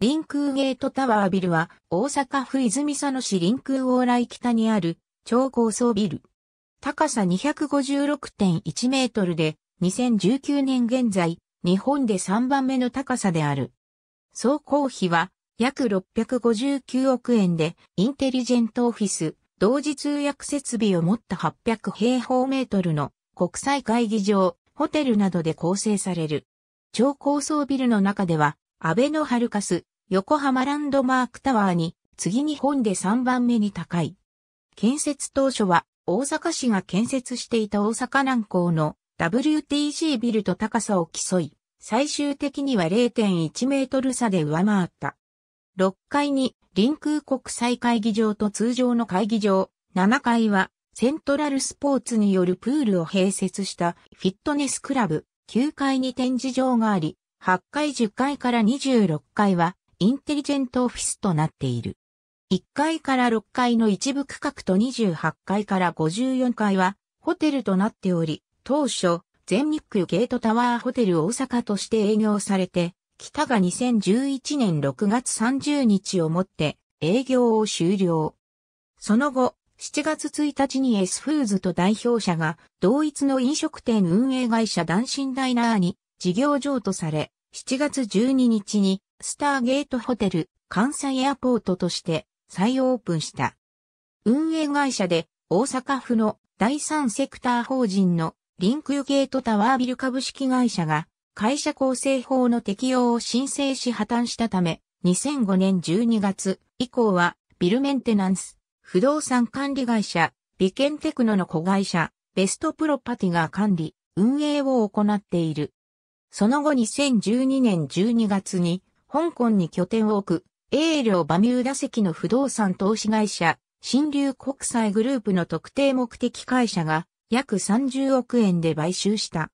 臨空ゲートタワービルは大阪府泉佐野市臨空往来北にある超高層ビル。高さ256.1メートルで2019年現在日本で3番目の高さである。総工費は約659億円でインテリジェントオフィス同時通訳設備を持った800平方メートルの国際会議場、ホテルなどで構成される。超高層ビルの中では安倍のハルカス、横浜ランドマークタワーに、次日本で3番目に高い。建設当初は、大阪市が建設していた大阪南港の WTC ビルと高さを競い、最終的には0.1メートル差で上回った。6階に臨空国際会議場と通常の会議場、7階はセントラルスポーツによるプールを併設したフィットネスクラブ、9階に展示場があり、8階10階から26階はインテリジェントオフィスとなっている。1階から6階の一部区画と28階から54階はホテルとなっており、当初、全日空ゲートタワーホテル大阪として営業されて、北が2011年6月30日をもって営業を終了。その後、7月1日に S フーズと代表者が同一の飲食店運営会社男ンダイナーに事業譲渡され、7月12日にスターゲートホテル関西エアポートとして再オープンした。運営会社で大阪府の第三セクター法人のリンクゲートタワービル株式会社が会社構成法の適用を申請し破綻したため、2005年12月以降はビルメンテナンス、不動産管理会社、ビケンテクノの子会社、ベストプロパティが管理、運営を行っている。その後2012年12月に香港に拠点を置く英領バミューダ席の不動産投資会社、新流国際グループの特定目的会社が約30億円で買収した。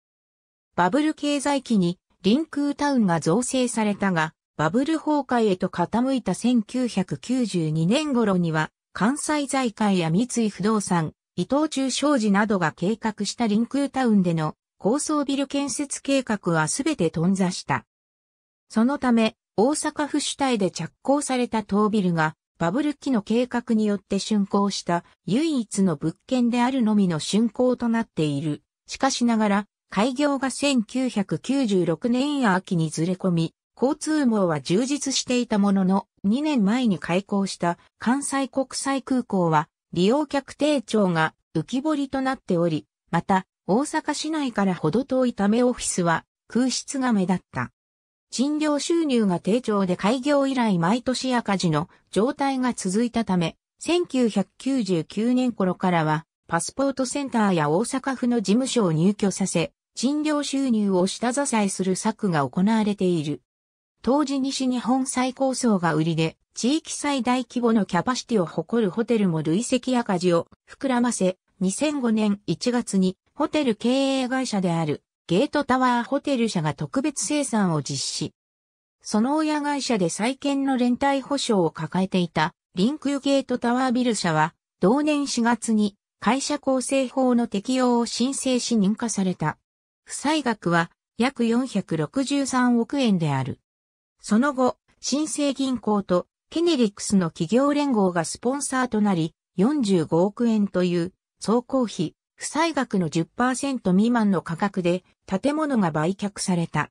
バブル経済期にリンクータウンが造成されたが、バブル崩壊へと傾いた1992年頃には、関西財界や三井不動産、伊藤忠商事などが計画したリンクータウンでの高層ビル建設計画はすべて頓挫した。そのため、大阪府主体で着工された当ビルが、バブル期の計画によって竣工した唯一の物件であるのみの竣工となっている。しかしながら、開業が1996年秋にずれ込み、交通網は充実していたものの、2年前に開港した関西国際空港は、利用客定調が浮き彫りとなっており、また、大阪市内からほど遠いためオフィスは空室が目立った。賃料収入が低調で開業以来毎年赤字の状態が続いたため、1999年頃からはパスポートセンターや大阪府の事務所を入居させ、賃料収入を下支えする策が行われている。当時西日本最高層が売りで、地域最大規模のキャパシティを誇るホテルも累積赤字を膨らませ、2005年1月にホテル経営会社であるゲートタワーホテル社が特別生産を実施。その親会社で再建の連帯保証を抱えていたリンクゲートタワービル社は同年4月に会社構成法の適用を申請し認可された。負債額は約463億円である。その後、新生銀行とケネリックスの企業連合がスポンサーとなり、45億円という総工費、負債額の10%未満の価格で建物が売却された。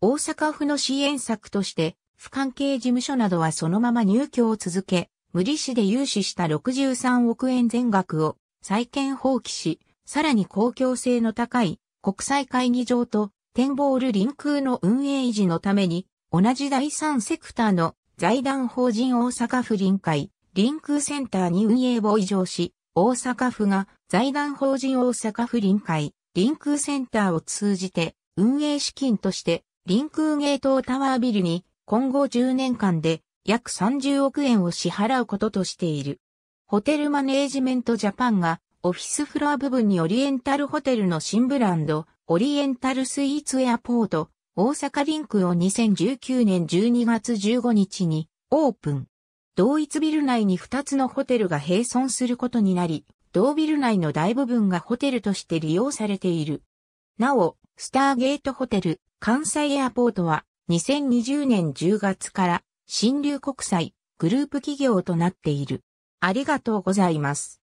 大阪府の支援策として、不関係事務所などはそのまま入居を続け、無利子で融資した63億円全額を再建放棄し、さらに公共性の高い国際会議場と展望ル臨空の運営維持のために、同じ第三セクターの財団法人大阪府臨海、臨空センターに運営を移譲し、大阪府が財団法人大阪府臨海、臨空センターを通じて運営資金として臨空ゲートタワービルに今後10年間で約30億円を支払うこととしている。ホテルマネージメントジャパンがオフィスフロア部分にオリエンタルホテルの新ブランド、オリエンタルスイーツエアポート、大阪リンクを2019年12月15日にオープン。同一ビル内に2つのホテルが併存することになり、同ビル内の大部分がホテルとして利用されている。なお、スターゲートホテル、関西エアポートは、2020年10月から、新流国際、グループ企業となっている。ありがとうございます。